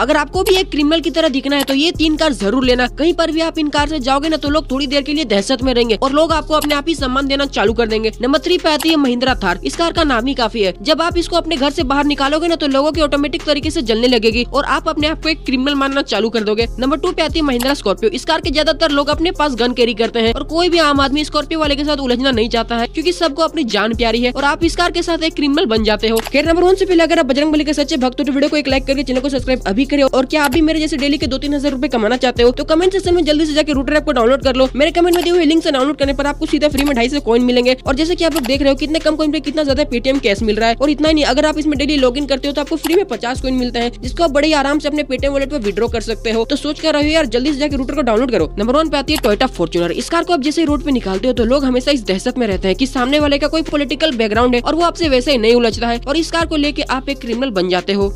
अगर आपको भी एक क्रिमिनल की तरह दिखना है तो ये तीन कार जरूर लेना कहीं पर भी आप इन कार से जाओगे ना तो लोग थोड़ी देर के लिए दहशत में रहेंगे और लोग आपको अपने आप ही सम्मान देना चालू कर देंगे नंबर थ्री पे आती है महिंद्रा थार इस कार का नाम ही काफी है जब आप इसको अपने घर से बाहर निकालोगे ना तो लोगों की ऑटोमेटिक तरीके से जलने लगेगी और आप अपने आप को एक क्रिमिनल मानना चालू कर दोगे नंबर टू पे आती है महिंद्रा स्कॉर्पियो इस कार के ज्यादातर लोग अपने पास गन कैरी करते हैं और कोई भी आम आदमी स्कॉर्पियो वाले के साथ उलझना नहीं चाहता है क्यूँकी सबको अपनी जान प्यारी है और आप इस कार के साथ एक क्रिमिनल बन जाते हो फिर नंबर वन से पहले अगर आप बजरंग बली के सच्चे भक्त तो वीडियो को एक लाइक करके चैनल को सब्सक्राइब अभी भी करे और क्या आप भी मेरे जैसे डेली के दो तीन हजार रूपए कमाना चाहते हो तो कमेंट सेक्शन में जल्दी से जाकर रूटर ऐप को डाउनलोड कर लो मेरे कमेंट में दिए हुए लिंक से डाउनलोड करने पर आपको सीधा फ्री में ढाई सौ कॉइन मिलेंगे और जैसे कि आप लोग देख रहे हो कितने कम कॉइन पे कितना ज्यादा पेटीएम कैश मिल रहा है और इतना ही नहीं अगर आप इसमें डेली लॉग करते हो तो आपको फ्री में पचास कॉइन मिलते हैं जिसको आप बड़े आराम से अपने पेटीएम वॉलेट पर विड्रॉ कर सकते हो तो सोच कर रहे हो यार जल्दी से जाकर रूटर को डाउनलोड करो नंबर वन पे आती है टोयटा फॉर्चुनर इस कार को आप जैसे रोड पे निकालते हो तो लोग हमेशा इस दहशत में रहते हैं कि सामने वाले का कोई पोलिटिकल बैकग्राउंड है और वो आपसे वैसे ही नहीं उलझता है और इस कार को लेकर आप एक क्रिमिनल बन जाते हो